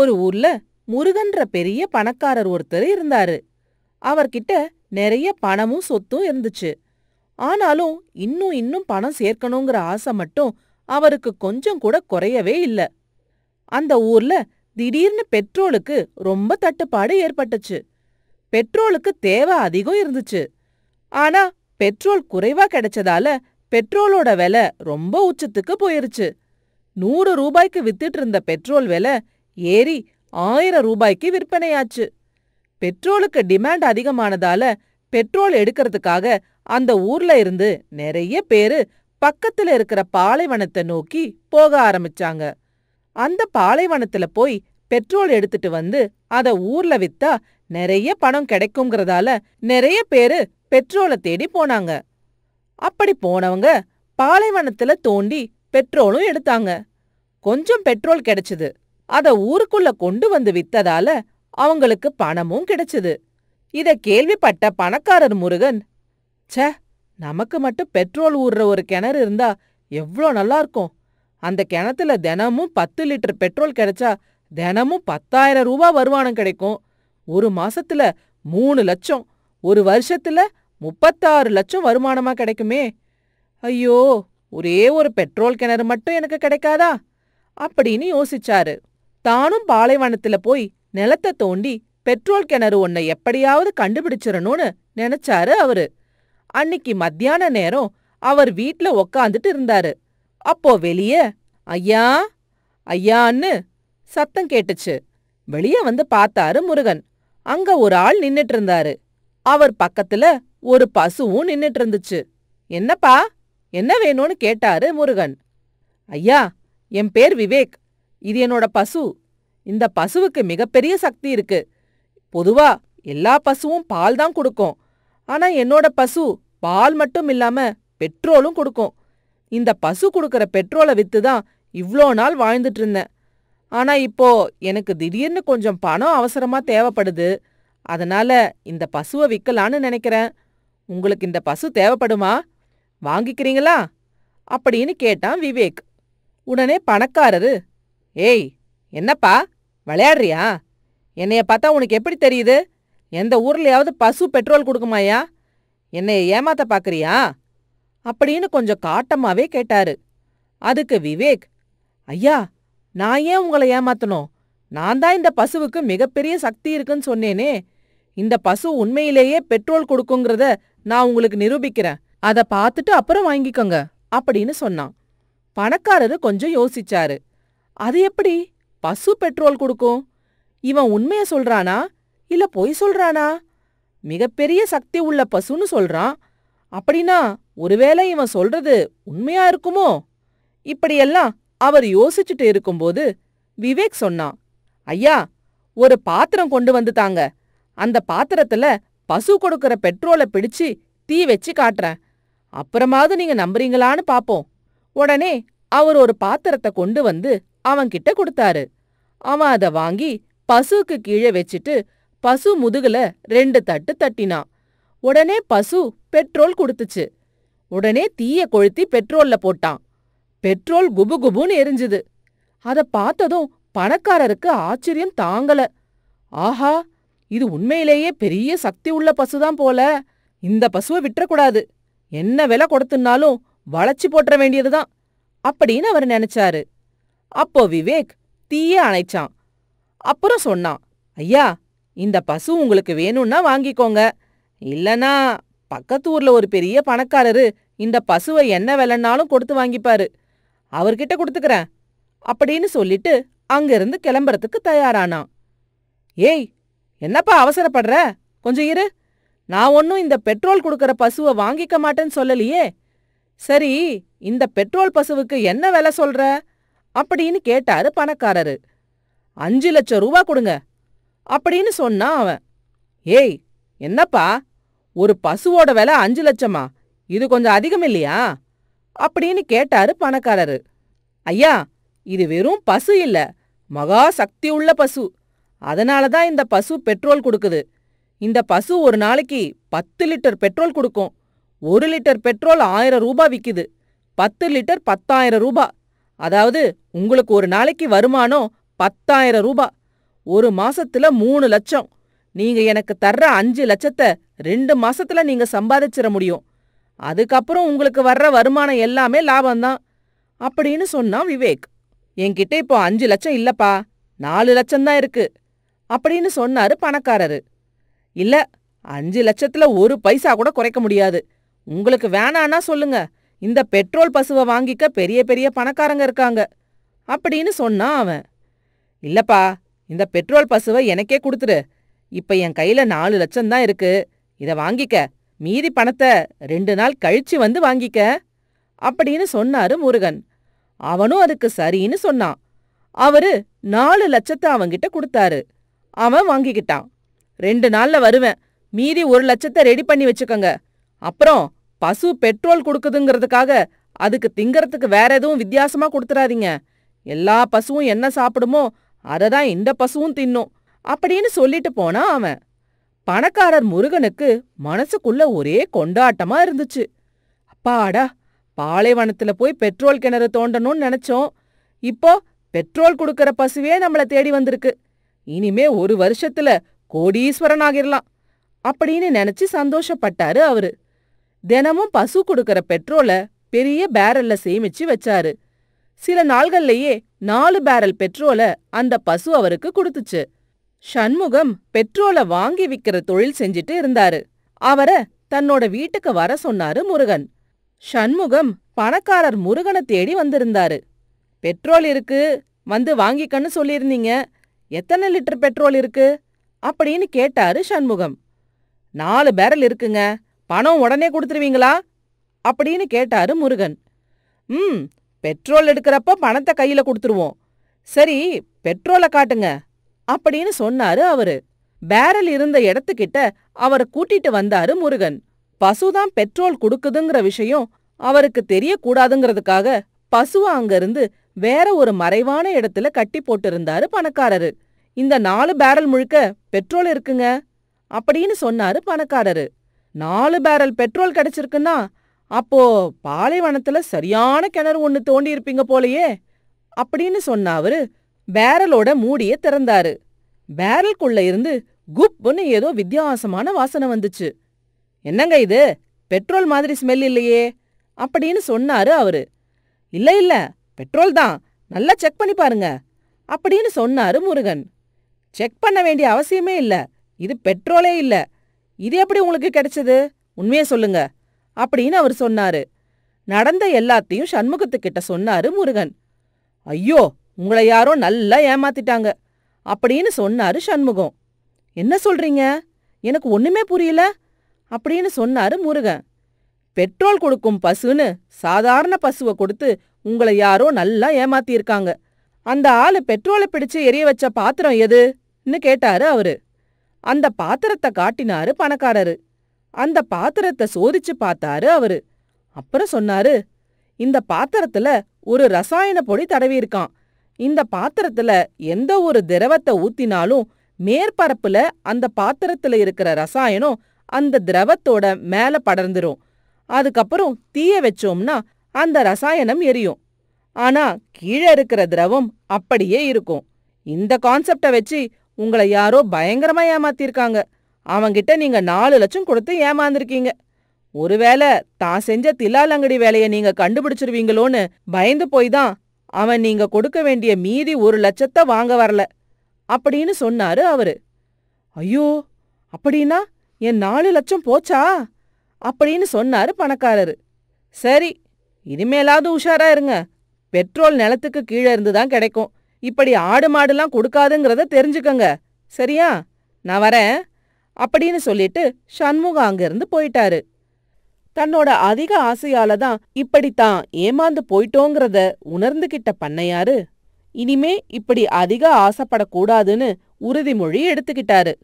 ஒரு ஊர்ல முருகன்ற பெரிய பணக்காரர் ஒருத்தர் இருந்தாரு அவர்கிட்ட நிறைய பணமும் சொத்தும் இருந்துச்சு ஆனாலும் இன்னும் இன்னும் பணம் சேர்க்கணுங்கிற ஆசை மட்டும் அவருக்கு கொஞ்சம் கூட குறையவே இல்ல அந்த ஊர்ல திடீர்னு பெட்ரோலுக்கு ரொம்ப தட்டுப்பாடு ஏற்பட்டுச்சு பெட்ரோலுக்கு தேவை அதிகம் இருந்துச்சு ஆனா பெட்ரோல் குறைவா கிடைச்சதால பெட்ரோலோட விலை ரொம்ப உச்சத்துக்கு போயிருச்சு நூறு ரூபாய்க்கு வித்துட்டு இருந்த பெட்ரோல் விலை ஏறி ஆயிரம் ரூபாய்க்கு விற்பனையாச்சு பெட்ரோலுக்கு டிமாண்ட் அதிகமானதால பெட்ரோல் எடுக்கிறதுக்காக அந்த ஊர்ல இருந்து நிறைய பேரு பக்கத்துல இருக்கிற பாலைவனத்தை நோக்கி போக ஆரம்பிச்சாங்க அந்த பாலைவனத்துல போய் பெட்ரோல் எடுத்துட்டு வந்து அத ஊர்ல வித்தா நிறைய பணம் கிடைக்குங்கிறதால நிறைய பேரு பெட்ரோலை தேடி போனாங்க அப்படி போனவங்க பாலைவனத்துல தோண்டி பெட்ரோலும் எடுத்தாங்க கொஞ்சம் பெட்ரோல் கிடைச்சது அத ஊருக்குள்ள கொண்டு வந்து வித்ததால அவங்களுக்கு பணமும் கிடைச்சது இத கேள்விப்பட்ட பணக்காரர் முருகன் ச்சே நமக்கு மட்டும் பெட்ரோல் ஊறுற ஒரு கிணறு இருந்தா எவ்ளோ நல்லா இருக்கும் அந்த கிணத்துல தினமும் பத்து லிட்டர் பெட்ரோல் கிடைச்சா தினமும் பத்தாயிரம் ரூபா வருமானம் கிடைக்கும் ஒரு மாசத்துல மூணு லட்சம் ஒரு வருஷத்துல முப்பத்தாறு லட்சம் வருமானமா கிடைக்குமே ஐயோ ஒரே ஒரு பெட்ரோல் கிணறு மட்டும் எனக்கு கிடைக்காதா அப்படின்னு யோசிச்சாரு தானும் பாலைவனத்துல போய் நிலத்தை தோண்டி பெட்ரோல் கிணறு ஒன்ன எப்படியாவது கண்டுபிடிச்சிடணும்னு நினைச்சாரு அவரு அன்னிக்கு மத்தியான நேரம் அவர் வீட்ல உக்காந்துட்டு இருந்தாரு அப்போ வெளிய ஐயா ஐயான்னு சத்தம் கேட்டுச்சு வெளிய வந்து பார்த்தாரு முருகன் அங்க ஒரு ஆள் நின்னுட்டு இருந்தாரு அவர் பக்கத்துல ஒரு பசுவும் நின்னுட்டு இருந்துச்சு என்னப்பா என்ன வேணும்னு கேட்டாரு முருகன் ஐயா என் பேர் விவேக் இது என்னோட பசு இந்த பசுவுக்கு மிகப்பெரிய சக்தி இருக்கு பொதுவா எல்லா பசுவும் பால் தான் கொடுக்கும் ஆனா என்னோட பசு பால் மட்டும் இல்லாம பெட்ரோலும் கொடுக்கும் இந்த பசு கொடுக்கற பெட்ரோலை வித்து தான் இவ்ளோ நாள் வாழ்ந்துட்டு இருந்தேன் ஆனா இப்போ எனக்கு திடீர்னு கொஞ்சம் பணம் அவசரமா தேவைப்படுது அதனால இந்த பசுவை விற்கலான்னு நினைக்கிறேன் உங்களுக்கு இந்த பசு தேவைப்படுமா வாங்கிக்கிறீங்களா அப்படின்னு கேட்டான் விவேக் உடனே பணக்காரரு ஏய் என்னப்பா விளையாடுறியா என்னைய பார்த்தா உனக்கு எப்படி தெரியுது எந்த ஊர்லயாவது பசு பெட்ரோல் கொடுக்குமாயா என்னைய ஏமாத்த பார்க்குறியா அப்படின்னு கொஞ்சம் காட்டமாவே கேட்டாரு அதுக்கு விவேக் ஐயா நான் ஏன் உங்களை ஏமாத்தணும் நான் தான் இந்த பசுவுக்கு மிகப்பெரிய சக்தி இருக்குன்னு சொன்னேனே இந்த பசு உண்மையிலேயே பெட்ரோல் கொடுக்குங்கிறத நான் உங்களுக்கு நிரூபிக்கிறேன் அதை பார்த்துட்டு அப்புறம் வாங்கிக்கோங்க அப்படின்னு சொன்னான் பணக்காரரு கொஞ்சம் யோசிச்சாரு அது எப்படி பசு பெட்ரோல் கொடுக்கும் இவன் உண்மைய சொல்றானா இல்ல பொய் சொல்றானா மிகப்பெரிய சக்தி உள்ள பசுன்னு சொல்றான் அப்படின்னா ஒருவேளை இவன் சொல்றது உண்மையா இருக்குமோ இப்படியெல்லாம் அவர் யோசிச்சுட்டு இருக்கும்போது விவேக் சொன்னான் ஐயா ஒரு பாத்திரம் கொண்டு வந்து தாங்க அந்த பாத்திரத்துல பசு கொடுக்கற பெட்ரோலை பிடிச்சு தீ வச்சு காட்டுறேன் அப்புறமாவது நீங்க நம்புறீங்களான்னு பாப்போம் உடனே அவர் ஒரு பாத்திரத்தை கொண்டு வந்து அவன்கிட்ட கொடுத்தாரு அவன் அத வாங்கி பசுக்கு கீழே வச்சிட்டு பசு முதுகுல ரெண்டு தட்டு தட்டினான் உடனே பசு பெட்ரோல் கொடுத்துச்சு உடனே தீய கொளுத்தி பெட்ரோல்ல போட்டான் பெட்ரோல் குபு குபுன்னு எரிஞ்சுது அத பார்த்ததும் பணக்காரருக்கு ஆச்சரியம் தாங்கல ஆஹா இது உண்மையிலேயே பெரிய சக்தி உள்ள பசுதான் போல இந்த பசுவை விட்டுறக்கூடாது என்ன விலை கொடுத்துனாலும் வளைச்சு போட்டுற வேண்டியதுதான் அப்படின்னு அவர் நினைச்சாரு அப்போ விவேக் தீய அணைச்சான் அப்புறம் சொன்னான் ஐயா இந்த பசு உங்களுக்கு வேணும்னா வாங்கிக்கோங்க இல்லனா பக்கத்து ஊர்ல ஒரு பெரிய பணக்காரரு இந்த பசுவை என்ன விலைன்னாலும் கொடுத்து வாங்கிப்பாரு அவர்கிட்ட கொடுத்துக்கிறேன் அப்படின்னு சொல்லிட்டு அங்கிருந்து கிளம்புறதுக்கு தயாரானான் ஏய் என்னப்பா அவசரப்படுற கொஞ்சம் இரு நான் ஒன்னும் இந்த பெட்ரோல் கொடுக்கற பசுவை வாங்கிக்க மாட்டேன்னு சொல்லலையே சரி இந்த பெட்ரோல் பசுவுக்கு என்ன விலை சொல்ற அப்படின்னு கேட்டாரு பணக்காரரு அஞ்சு லட்சம் ரூபா கொடுங்க அப்படின்னு சொன்னான் அவன் ஏய் என்னப்பா ஒரு பசுவோட விலை அஞ்சு லட்சமா இது கொஞ்சம் அதிகம் இல்லையா அப்படின்னு கேட்டாரு பணக்காரரு ஐயா இது வெறும் பசு இல்ல மகா சக்தி உள்ள பசு அதனால தான் இந்த பசு பெட்ரோல் கொடுக்குது இந்த பசு ஒரு நாளைக்கு பத்து லிட்டர் பெட்ரோல் கொடுக்கும் ஒரு லிட்டர் பெட்ரோல் ஆயிரம் ரூபாய் விக்குது பத்து லிட்டர் பத்தாயிரம் ரூபா அதாவது உங்களுக்கு ஒரு நாளைக்கு வருமானம் பத்தாயிரம் ரூபா ஒரு மாசத்துல மூணு லட்சம் நீங்க எனக்கு தர்ற அஞ்சு லட்சத்தை ரெண்டு மாசத்துல நீங்க சம்பாதிச்சிட முடியும் அதுக்கப்புறம் உங்களுக்கு வர்ற வருமானம் எல்லாமே லாபம்தான் அப்படின்னு சொன்னான் விவேக் என்கிட்ட இப்போ அஞ்சு லட்சம் இல்லப்பா நாலு லட்சம் தான் இருக்கு அப்படின்னு சொன்னாரு பணக்காரரு இல்ல அஞ்சு லட்சத்துல ஒரு பைசா கூட குறைக்க முடியாது உங்களுக்கு வேணான்னா சொல்லுங்க இந்த பெட்ரோல் பசுவை வாங்கிக்க பெரிய பெரிய பணக்காரங்க இருக்காங்க அப்படின்னு சொன்னான் அவன் இல்லப்பா இந்த பெட்ரோல் பசுவை எனக்கே கொடுத்துரு இப்ப என் கையில நாலு லட்சம் தான் இருக்கு இத வாங்கிக்க மீதி பணத்தை ரெண்டு நாள் கழிச்சு வந்து வாங்கிக்க அப்படின்னு சொன்னாரு முருகன் அவனும் அதுக்கு சரின்னு சொன்னான் அவரு நாலு லட்சத்தை அவங்கிட்ட கொடுத்தாரு அவன் வாங்கிக்கிட்டான் ரெண்டு நாள்ல வருவேன் மீதி ஒரு லட்சத்தை ரெடி பண்ணி வச்சுக்கோங்க அப்புறம் பசு பெட்ரோல் கொடுக்குதுங்கிறதுக்காக அதுக்கு திங்கறதுக்கு வேற எதுவும் வித்தியாசமா கொடுத்துடாதீங்க எல்லா பசுவும் என்ன சாப்பிடுமோ அதை தான் இந்த பசுவும் தின்னும் அப்படின்னு சொல்லிட்டு போனா அவன் பணக்காரர் முருகனுக்கு மனசுக்குள்ள ஒரே கொண்டாட்டமா இருந்துச்சு அப்பாடா பாலைவனத்துல போய் பெட்ரோல் கிணறு தோண்டணும்னு நினைச்சோம் இப்போ பெட்ரோல் கொடுக்கற பசுவே நம்மள தேடி வந்திருக்கு இனிமே ஒரு வருஷத்துல கோடீஸ்வரன் ஆகிரலாம் அப்படின்னு நினைச்சு சந்தோஷப்பட்டாரு அவரு தினமும் பசு கொடுக்கற பெட்ரோல பெரிய பேரல்ல சேமிச்சு வச்சாரு சில நாள்கள்லயே நாலு பேரல் பெட்ரோல அந்த பசு அவருக்கு கொடுத்துச்சு சண்முகம் பெட்ரோல வாங்கி விக்கிற தொழில் செஞ்சிட்டு இருந்தாரு அவர தன்னோட வீட்டுக்கு வர சொன்னாரு முருகன் சண்முகம் பணக்காரர் முருகனை தேடி வந்திருந்தாரு பெட்ரோல் இருக்கு வந்து வாங்கிக்கன்னு சொல்லியிருந்தீங்க எத்தனை லிட்டர் பெட்ரோல் இருக்கு அப்படின்னு கேட்டாரு சண்முகம் நாலு பேரல் இருக்குங்க பணம் உடனே கொடுத்துருவீங்களா அப்படின்னு கேட்டாரு முருகன் ம் பெட்ரோல் எடுக்கிறப்ப பணத்தை கையில கொடுத்துருவோம் சரி பெட்ரோலை காட்டுங்க அப்படின்னு சொன்னாரு அவரு பேரல் இருந்த இடத்துக்கிட்ட அவரை கூட்டிட்டு வந்தாரு முருகன் பசுதான் பெட்ரோல் கொடுக்குதுங்கிற விஷயம் அவருக்கு தெரியக்கூடாதுங்கிறதுக்காக பசுவ அங்கிருந்து வேற ஒரு மறைவான இடத்துல கட்டி போட்டிருந்தாரு பணக்காரரு இந்த நாலு பேரல் முழுக்க பெட்ரோல் இருக்குங்க அப்படின்னு சொன்னாரு பணக்காரரு நாலு பேரல் பெட்ரோல் கிடைச்சிருக்குன்னா அப்போ பாலைவனத்துல சரியான கிணறு ஒன்னு தோண்டி இருப்பீங்க போலயே அப்படின்னு சொன்ன அவரு பேரலோட மூடிய திறந்தாரு பேரல்குள்ள இருந்து குப்புன்னு ஏதோ வித்தியாசமான வாசனை வந்துச்சு என்னங்க இது பெட்ரோல் மாதிரி ஸ்மெல் இல்லையே அப்படின்னு சொன்னாரு அவரு இல்ல இல்ல பெட்ரோல் தான் நல்லா செக் பண்ணி பாருங்க அப்படின்னு சொன்னாரு முருகன் செக் பண்ண வேண்டிய அவசியமே இல்ல இது பெட்ரோலே இல்லை இது எப்படி உங்களுக்கு கிடைச்சது உண்மையே சொல்லுங்க அப்படின்னு அவர் சொன்னாரு நடந்த எல்லாத்தையும் சண்முகத்துக்கிட்ட சொன்னாரு முருகன் ஐயோ உங்களை யாரோ நல்லா ஏமாத்திட்டாங்க அப்படின்னு சொன்னாரு சண்முகம் என்ன சொல்றீங்க எனக்கு ஒண்ணுமே புரியல அப்படின்னு சொன்னாரு முருகன் பெட்ரோல் கொடுக்கும் பசுன்னு சாதாரண பசுவை கொடுத்து உங்களை யாரோ நல்லா ஏமாத்தியிருக்காங்க அந்த ஆளு பெட்ரோலை பிடிச்சு எரிய வச்ச பாத்திரம் எதுன்னு கேட்டாரு அவரு அந்த பாத்திரத்தை காட்டினாரு பணக்காரரு அந்த பாத்திரத்தை சோதிச்சு பார்த்தாரு அவரு அப்புறம் சொன்னாரு இந்த பாத்திரத்துல ஒரு ரசாயன பொடி தடவியிருக்கான் இந்த பாத்திரத்துல எந்த ஒரு திரவத்தை ஊத்தினாலும் மேற்பரப்புல அந்த பாத்திரத்துல இருக்கிற ரசாயனம் அந்த திரவத்தோட மேல படர்ந்துரும் அதுக்கப்புறம் தீய வச்சோம்னா அந்த ரசாயனம் எரியும் ஆனா கீழே இருக்கிற திரவம் அப்படியே இருக்கும் இந்த கான்செப்டை வச்சு உங்களை யாரோ பயங்கரமா ஏமாத்திருக்காங்க அவங்கிட்ட நீங்க நாலு லட்சம் கொடுத்து ஏமாந்துருக்கீங்க ஒருவேளை தான் செஞ்ச தில்லாலங்கடி வேலையை நீங்க கண்டுபிடிச்சிருவீங்களோன்னு பயந்து போய் தான் அவன் நீங்க கொடுக்க வேண்டிய மீதி ஒரு லட்சத்தை வாங்க வரல அப்படின்னு சொன்னாரு அவரு ஐயோ அப்படின்னா என் நாலு லட்சம் போச்சா அப்படின்னு சொன்னாரு பணக்காரரு சரி இனிமேலாவது உஷாரா இருங்க பெட்ரோல் நிலத்துக்கு கீழே இருந்து தான் கிடைக்கும் இப்படி ஆடு மாடுலாம் கொடுக்காதுங்கிறத தெரிஞ்சுக்கங்க சரியா நான் வரேன் அப்படின்னு சொல்லிட்டு சண்முகம் அங்கிருந்து போயிட்டாரு தன்னோட அதிக ஆசையால தான் இப்படித்தான் ஏமாந்து போயிட்டோங்கிறத உணர்ந்துகிட்ட பண்ணையாரு இனிமே இப்படி அதிக ஆசைப்படக்கூடாதுன்னு உறுதிமொழி எடுத்துக்கிட்டாரு